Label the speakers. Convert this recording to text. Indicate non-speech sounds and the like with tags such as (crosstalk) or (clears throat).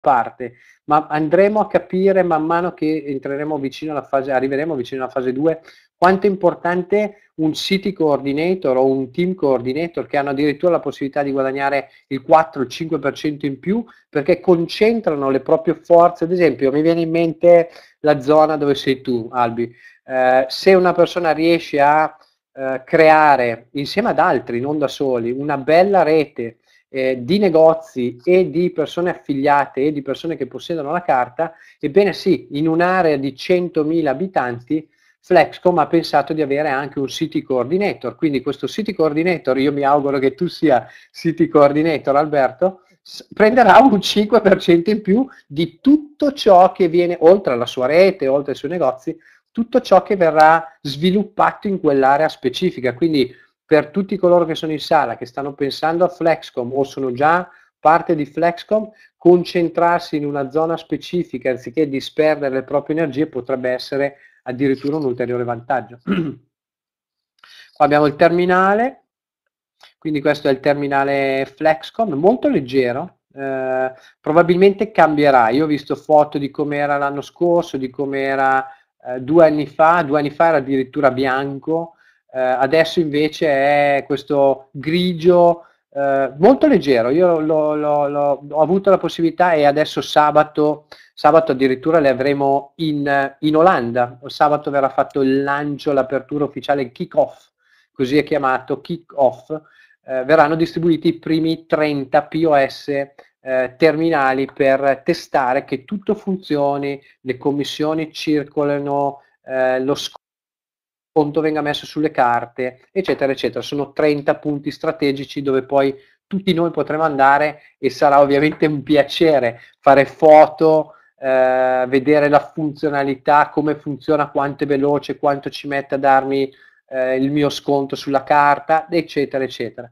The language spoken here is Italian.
Speaker 1: parte, ma andremo a capire man mano che entreremo vicino alla fase, arriveremo vicino alla fase 2, quanto è importante un city coordinator o un team coordinator che hanno addirittura la possibilità di guadagnare il 4 5% in più perché concentrano le proprie forze, ad esempio mi viene in mente la zona dove sei tu Albi, eh, se una persona riesce a eh, creare insieme ad altri, non da soli, una bella rete eh, di negozi e di persone affiliate e di persone che possiedono la carta, ebbene sì, in un'area di 100.000 abitanti Flexcom ha pensato di avere anche un city coordinator, quindi questo city coordinator, io mi auguro che tu sia city coordinator Alberto, prenderà un 5% in più di tutto ciò che viene, oltre alla sua rete, oltre ai suoi negozi, tutto ciò che verrà sviluppato in quell'area specifica, quindi per tutti coloro che sono in sala, che stanno pensando a Flexcom o sono già parte di Flexcom, concentrarsi in una zona specifica anziché disperdere le proprie energie potrebbe essere addirittura un ulteriore vantaggio. (clears throat) Qua abbiamo il terminale, quindi questo è il terminale Flexcom, molto leggero, eh, probabilmente cambierà. Io ho visto foto di come era l'anno scorso, di come era eh, due anni fa, due anni fa era addirittura bianco, eh, adesso invece è questo grigio eh, molto leggero, io l'ho, l'ho, l'ho, ho avuto la possibilità e adesso sabato, sabato addirittura le avremo in, in Olanda, sabato verrà fatto il lancio, l'apertura ufficiale, il kick-off, così è chiamato kick-off, eh, verranno distribuiti i primi 30 POS eh, terminali per testare che tutto funzioni, le commissioni circolano, eh, lo scopo conto venga messo sulle carte, eccetera, eccetera. Sono 30 punti strategici dove poi tutti noi potremo andare e sarà ovviamente un piacere fare foto, eh, vedere la funzionalità, come funziona, quanto è veloce, quanto ci mette a darmi eh, il mio sconto sulla carta, eccetera, eccetera.